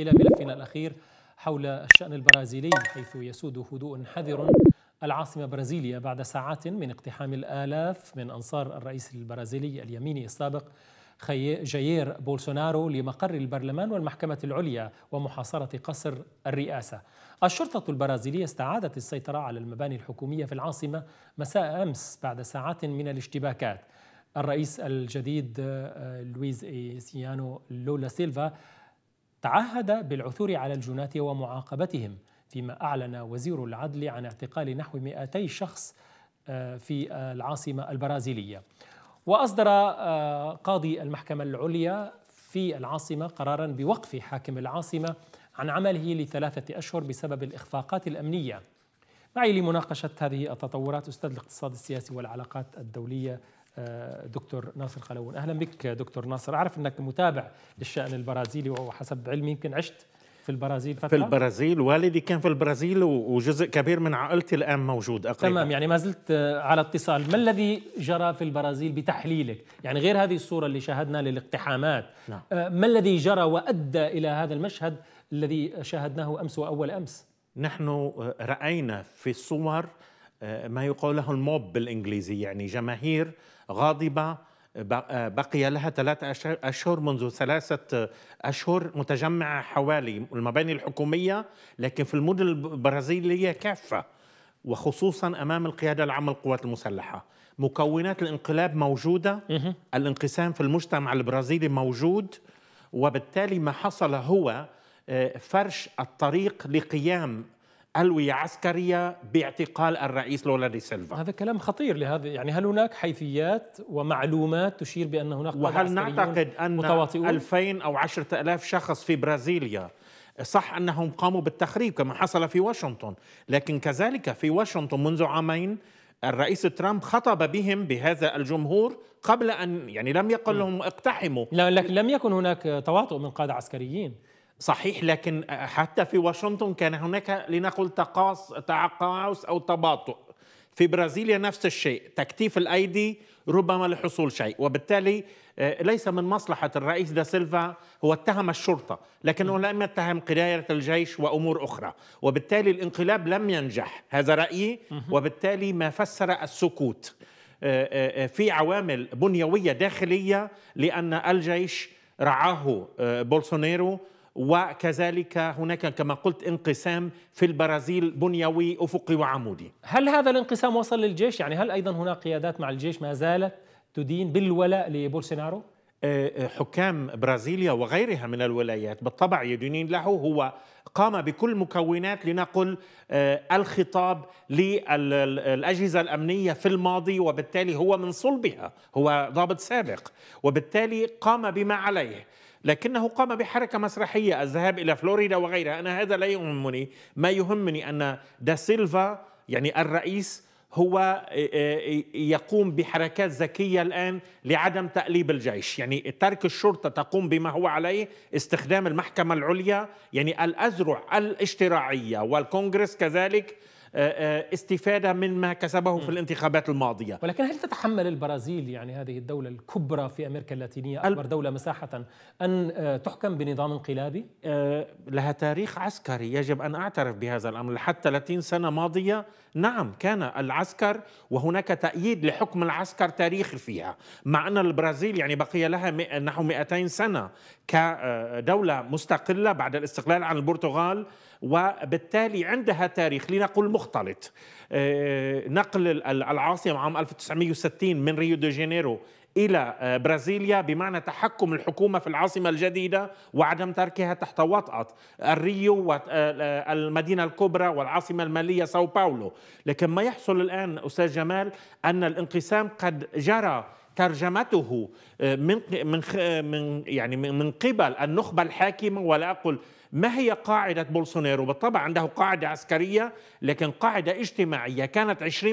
إلى ملفنا الأخير حول الشأن البرازيلي حيث يسود هدوء حذر العاصمة برازيليا بعد ساعات من اقتحام الآلاف من أنصار الرئيس البرازيلي اليميني السابق جايير بولسونارو لمقر البرلمان والمحكمة العليا ومحاصرة قصر الرئاسة الشرطة البرازيلية استعادت السيطرة على المباني الحكومية في العاصمة مساء أمس بعد ساعات من الاشتباكات الرئيس الجديد آه، لويز إيسيانو لولا سيلفا تعهد بالعثور على الجناة ومعاقبتهم فيما أعلن وزير العدل عن اعتقال نحو 200 شخص آه، في العاصمة البرازيلية وأصدر آه، قاضي المحكمة العليا في العاصمة قرارا بوقف حاكم العاصمة عن عمله لثلاثة أشهر بسبب الإخفاقات الأمنية معي لمناقشة هذه التطورات أستاذ الاقتصاد السياسي والعلاقات الدولية آه، دكتور ناصر خلون اهلا بك دكتور ناصر اعرف انك متابع للشان البرازيلي وحسب علمي يمكن عشت في البرازيل فترة؟ في البرازيل والدي كان في البرازيل وجزء كبير من عائلتي الآن موجود أقريبا تمام يعني ما زلت على اتصال ما الذي جرى في البرازيل بتحليلك يعني غير هذه الصورة اللي شاهدنا للاقتحامات نعم. آه، ما الذي جرى وأدى إلى هذا المشهد الذي شاهدناه أمس وأول أمس نحن آه، رأينا في الصور ما يقال له الموب بالإنجليزي يعني جماهير غاضبة بقي لها ثلاثة أشهر منذ ثلاثة أشهر متجمعة حوالي المباني الحكومية لكن في المدن البرازيلية كافة وخصوصا أمام القيادة العامة للقوات المسلحة مكونات الانقلاب موجودة الانقسام في المجتمع البرازيلي موجود وبالتالي ما حصل هو آه، فرش الطريق لقيام الويه عسكريه باعتقال الرئيس لولا دي سيلفا هذا كلام خطير لهذا يعني هل هناك حيثيات ومعلومات تشير بان هناك وهل نعتقد ان 2000 او 10000 شخص في برازيليا صح انهم قاموا بالتخريب كما حصل في واشنطن لكن كذلك في واشنطن منذ عامين الرئيس ترامب خطب بهم بهذا الجمهور قبل ان يعني لم يقل لهم اقتحموا لا لكن لم يكن هناك تواطؤ من قاده عسكريين صحيح لكن حتى في واشنطن كان هناك لنقل تقاص تعقاس او تباطؤ في برازيليا نفس الشيء تكتيف الايدي ربما لحصول شيء وبالتالي آه، ليس من مصلحه الرئيس دا سيلفا هو اتهم الشرطه لكنه لم يتهم قياده الجيش وامور اخرى وبالتالي الانقلاب لم ينجح هذا رايي وبالتالي ما فسر السكوت آه، آه، في عوامل بنيويه داخليه لان الجيش رعاه بولسونيرو وكذلك هناك كما قلت انقسام في البرازيل بنيوي افقي وعمودي هل هذا الانقسام وصل للجيش يعني هل ايضا هناك قيادات مع الجيش ما زالت تدين بالولاء لبولسينارو آه، آه، حكام برازيليا وغيرها من الولايات بالطبع يدينين له هو قام بكل مكونات لنقل آه، الخطاب للأجهزة الأمنية في الماضي وبالتالي هو من صلبها هو ضابط سابق وبالتالي قام بما عليه لكنه قام بحركة مسرحية الذهاب إلى فلوريدا وغيرها أنا هذا لا يهمني ما يهمني أن دا سيلفا يعني الرئيس هو آه، آه، يقوم بحركات ذكية الآن لعدم تأليب الجيش يعني ترك الشرطة تقوم بما هو عليه استخدام المحكمة العليا يعني الأذرع الاشتراعية والكونغرس كذلك آه، استفادة مما كسبه في الانتخابات الماضية ولكن هل تتحمل البرازيل يعني هذه الدولة الكبرى في أمريكا اللاتينية أكبر دولة مساحة أن تحكم بنظام انقلابي؟ لها تاريخ عسكري يجب أن أعترف بهذا الأمر حتى 30 سنة ماضية نعم كان العسكر وهناك تأييد لحكم العسكر تاريخي فيها مع أن البرازيل يعني بقي لها نحو 200 سنة كدولة مستقلة بعد الاستقلال عن البرتغال وبالتالي عندها تاريخ لنقل مختلط آه، نقل العاصمة عام 1960 من ريو دي جانيرو الى آه، برازيليا بمعنى تحكم الحكومه في العاصمه الجديده وعدم تركها تحت وطاه الريو والمدينه آه، آه، الكبرى والعاصمه الماليه ساو باولو، لكن ما يحصل الان استاذ جمال ان الانقسام قد جرى ترجمته من من يعني من قبل النخبه الحاكمه ولا اقول ما هي قاعدة بولسونيرو؟ بالطبع عنده قاعدة عسكرية لكن قاعدة اجتماعية كانت 20%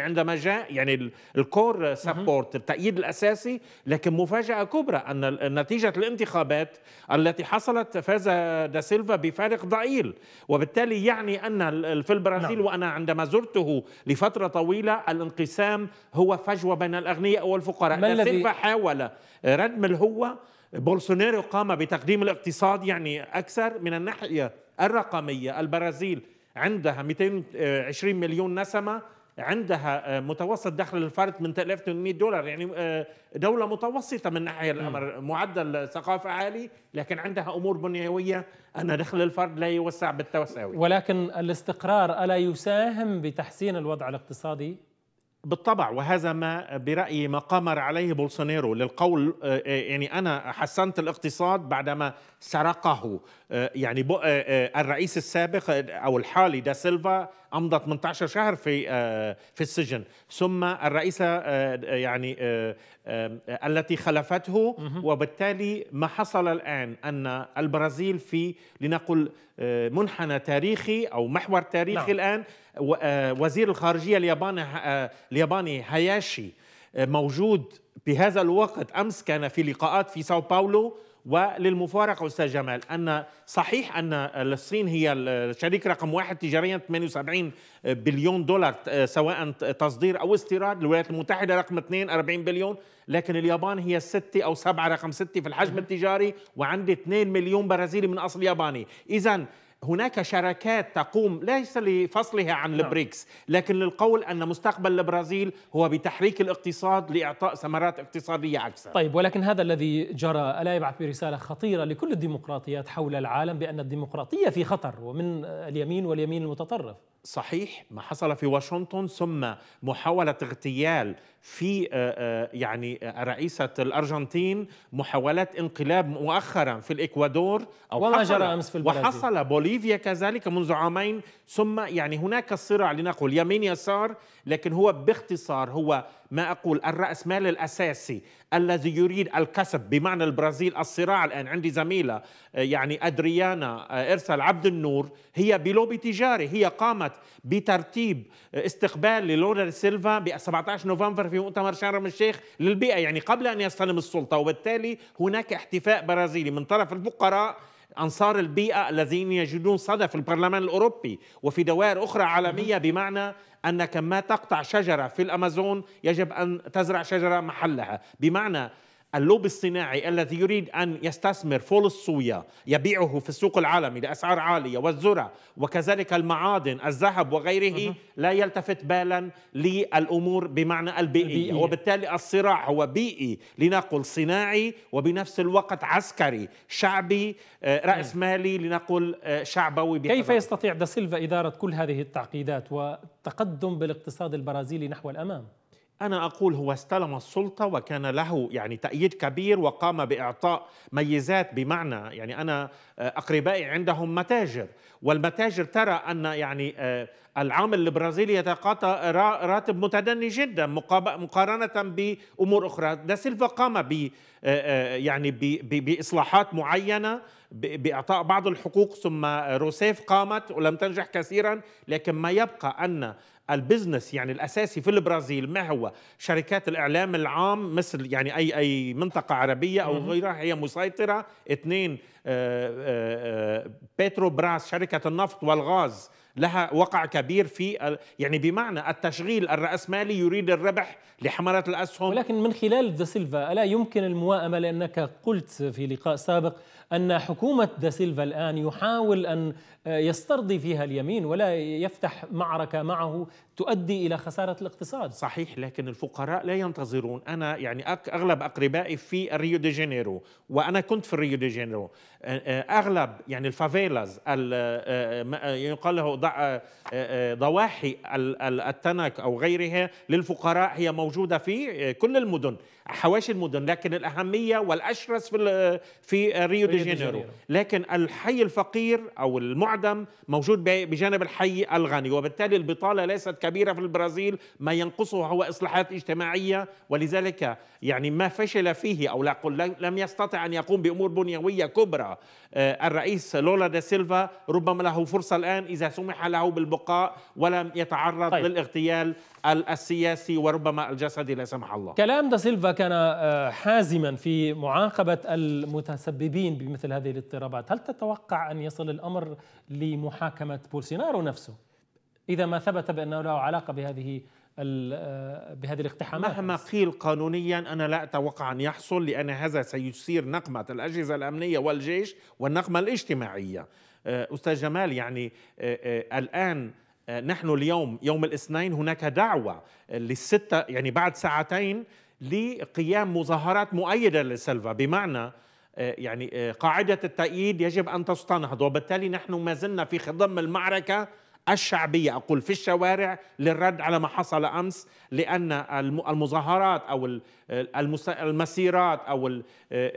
عندما جاء يعني الكور سبورت التأييد الأساسي لكن مفاجأة كبرى أن نتيجة الانتخابات التي حصلت فاز دا سيلفا بفارق ضئيل وبالتالي يعني أن في البرازيل نعم. وأنا عندما زرته لفترة طويلة الانقسام هو فجوة بين الأغنياء والفقراء دا سيلفا حاول ردم الهوة بولسونيرو قام بتقديم الاقتصاد يعني أكثر من الناحية الرقمية البرازيل عندها 220 مليون نسمة عندها آه، متوسط دخل الفرد من 1800 دولار يعني آه، دولة متوسطة من ناحية الأمر معدل ثقافة عالي لكن عندها أمور بنيوية أن دخل الفرد لا يوسع بالتساوي ولكن الاستقرار ألا يساهم بتحسين الوضع الاقتصادي بالطبع وهذا ما برايي ما قمر عليه بولسونيرو للقول آه، آه، يعني انا حسنت الاقتصاد بعدما سرقه آه، يعني الرئيس السابق او الحالي دا سيلفا امضى 18 شهر في آه، في السجن ثم الرئيسه آه، يعني آه، التي خلفته وبالتالي ما حصل الان ان البرازيل في لنقل منحنى تاريخي او محور تاريخي لا. نعم. الان وزير الخارجيه الياباني الياباني هاياشي موجود بهذا الوقت امس كان في لقاءات في ساو باولو وللمفارقه استاذ جمال ان صحيح ان الصين هي الشريك رقم واحد تجاريا 78 بليون دولار آه، سواء تصدير او استيراد، الولايات المتحده رقم اثنين 40 بليون، لكن اليابان هي الستة او سبعه رقم سته في الحجم التجاري وعندي 2 مليون برازيلي من اصل ياباني، اذا هناك شركات تقوم ليس لفصلها عن نعم. البريكس لكن للقول أن مستقبل البرازيل هو بتحريك الاقتصاد لإعطاء ثمرات اقتصادية عكسها طيب ولكن هذا الذي جرى ألا يبعث برسالة خطيرة لكل الديمقراطيات حول العالم بأن الديمقراطية في خطر ومن اليمين واليمين المتطرف صحيح ما حصل في واشنطن ثم محاولة اغتيال في آه، آه، يعني آه، رئيسة الأرجنتين محاولات انقلاب مؤخرا في الإكوادور أو وما جرى أمس في البرازيل وحصل بوليفيا كذلك منذ عامين ثم يعني هناك صراع لنقل يمين يسار لكن هو باختصار هو ما أقول الرأسمال الأساسي الذي يريد الكسب بمعنى البرازيل الصراع الآن عندي زميلة آه، يعني أدريانا آه، إرسل عبد النور هي بلوبي تجاري هي قامت بترتيب آه، استقبال للورا سيلفا ب 17 نوفمبر في مؤتمر شرم الشيخ للبيئة يعني قبل أن يستلم السلطة وبالتالي هناك احتفاء برازيلي من طرف الفقراء أنصار البيئة الذين يجدون صدى في البرلمان الأوروبي وفي دوائر أخرى عالمية بمعنى أنك ما تقطع شجرة في الأمازون يجب أن تزرع شجرة محلها بمعنى اللوب الصناعي الذي يريد أن يستثمر فول الصويا يبيعه في السوق العالمي لأسعار عالية والذرة وكذلك المعادن الذهب وغيره لا يلتفت بالا للأمور بمعنى البيئية البيئي. وبالتالي الصراع هو بيئي لنقل صناعي وبنفس الوقت عسكري شعبي آه، رأس نعم. مالي لنقل آه، شعبوي بحضر. كيف يستطيع داسيلفا إدارة كل هذه التعقيدات وتقدم بالاقتصاد البرازيلي نحو الأمام؟ أنا أقول هو استلم السلطة وكان له يعني تأييد كبير وقام بإعطاء ميزات بمعنى يعني أنا آه، أقربائي عندهم متاجر والمتاجر ترى أن يعني آه، العامل البرازيلي يتقاطع راتب متدني جدا مقارنة بأمور أخرى دا سيلفا قام ب آه، يعني بإصلاحات معينة بإعطاء بعض الحقوق ثم روسيف قامت ولم تنجح كثيرا لكن ما يبقى أن البزنس يعني الاساسي في البرازيل ما هو شركات الاعلام العام مثل يعني اي اي منطقه عربيه او غيرها هي مسيطره اثنين بيترو آه، براس آه، آه، شركه النفط والغاز لها وقع كبير في يعني بمعنى التشغيل الرأسمالي يريد الربح لحملات الأسهم ولكن من خلال دا سيلفا ألا يمكن الموائمة لأنك قلت في لقاء سابق أن حكومة دا سيلفا الآن يحاول أن آه، يسترضي فيها اليمين ولا يفتح معركة معه تؤدي الى خساره الاقتصاد صحيح لكن الفقراء لا ينتظرون انا يعني اغلب اقربائي في ريو دي جانيرو وانا كنت في ريو دي جانيرو اغلب يعني الفافيلاز يقال له ضواحي التنك او غيرها للفقراء هي موجوده في كل المدن حواشي المدن لكن الأهمية والأشرس في في ريو دي جانيرو لكن الحي الفقير أو المعدم موجود بجانب الحي الغني وبالتالي البطالة ليست كبيرة في البرازيل ما ينقصه هو إصلاحات اجتماعية ولذلك يعني ما فشل فيه أو لم يستطع أن يقوم بأمور بنيوية كبرى آه، الرئيس لولا دا سيلفا ربما له فرصة الآن إذا سمح له بالبقاء ولم يتعرض طيب. للاغتيال السياسي وربما الجسدي لا سمح الله كلام دا سيلفا كان آه، حازما في معاقبة المتسببين بمثل هذه الاضطرابات هل تتوقع أن يصل الأمر لمحاكمة بولسينارو نفسه إذا ما ثبت بأنه له علاقة بهذه آه، بهذه الاقتحامات مهما قيل قانونيا أنا لا أتوقع أن يحصل لأن هذا سيثير نقمة الأجهزة الأمنية والجيش والنقمة الاجتماعية آه، أستاذ جمال يعني آه، الآن نحن اليوم يوم الاثنين هناك دعوة للستة يعني بعد ساعتين لقيام مظاهرات مؤيدة لسلفا بمعنى يعني قاعدة التأييد يجب أن تستنهض وبالتالي نحن ما زلنا في خضم المعركة الشعبية أقول في الشوارع للرد على ما حصل أمس لأن المظاهرات أو المسيرات أو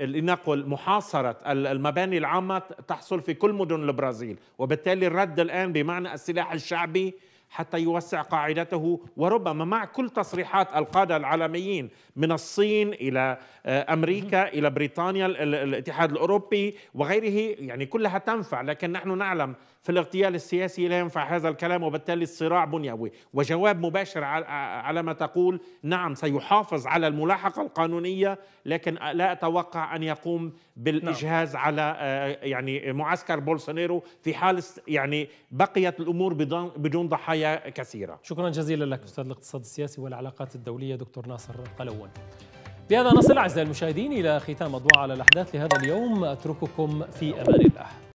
لنقل محاصرة المباني العامة تحصل في كل مدن البرازيل وبالتالي الرد الآن بمعنى السلاح الشعبي حتى يوسع قاعدته وربما مع كل تصريحات القادة العالميين من الصين إلى آه، أمريكا إلى بريطانيا الاتحاد الأوروبي وغيره يعني كلها تنفع لكن نحن نعلم في الاغتيال السياسي لا ينفع هذا الكلام وبالتالي الصراع بنيوي وجواب مباشر على ما تقول نعم سيحافظ على الملاحقة القانونية لكن لا أتوقع أن يقوم بالإجهاز نعم. على آه، يعني معسكر بولسونيرو في حال يعني بقيت الأمور بدون ضحايا كثيرة شكرا جزيلا لك أستاذ الاقتصاد السياسي والعلاقات الدولية دكتور ناصر قلوان بهذا نصل أعزائي المشاهدين إلى ختام أضواء على الأحداث لهذا اليوم أترككم في أمان الله